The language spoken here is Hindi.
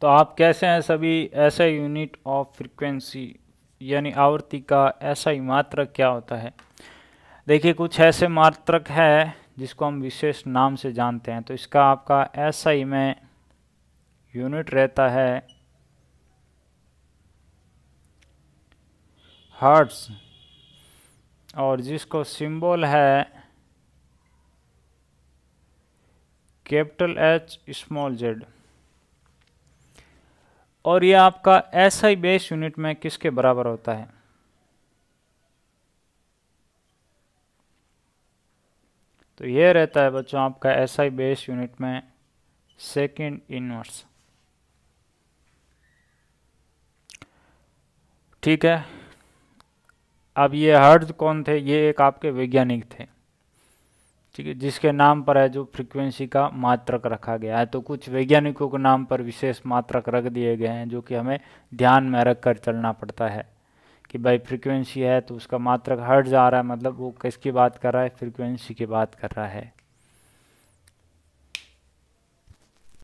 तो आप कैसे हैं सभी ऐसा यूनिट ऑफ फ्रीक्वेंसी यानी आवृत्ति का ऐसा ही मात्रक क्या होता है देखिए कुछ ऐसे मात्रक है जिसको हम विशेष नाम से जानते हैं तो इसका आपका ऐसा ही में यूनिट रहता है हर्ट्स और जिसको सिंबल है कैपिटल एच स्मॉल जेड और ये आपका एस आई बेस यूनिट में किसके बराबर होता है तो ये रहता है बच्चों आपका एस आई बेस यूनिट में सेकंड इनवर्स ठीक है अब ये हर्ज कौन थे ये एक आपके वैज्ञानिक थे ठीक है जिसके नाम पर है जो फ्रीक्वेंसी का मात्रक रखा गया है तो कुछ वैज्ञानिकों के नाम पर विशेष मात्रक रख दिए गए हैं जो कि हमें ध्यान में रख कर चलना पड़ता है कि भाई फ्रीक्वेंसी है तो उसका मात्रक हट जा रहा है मतलब वो किसकी बात कर रहा है फ्रीक्वेंसी की बात कर रहा है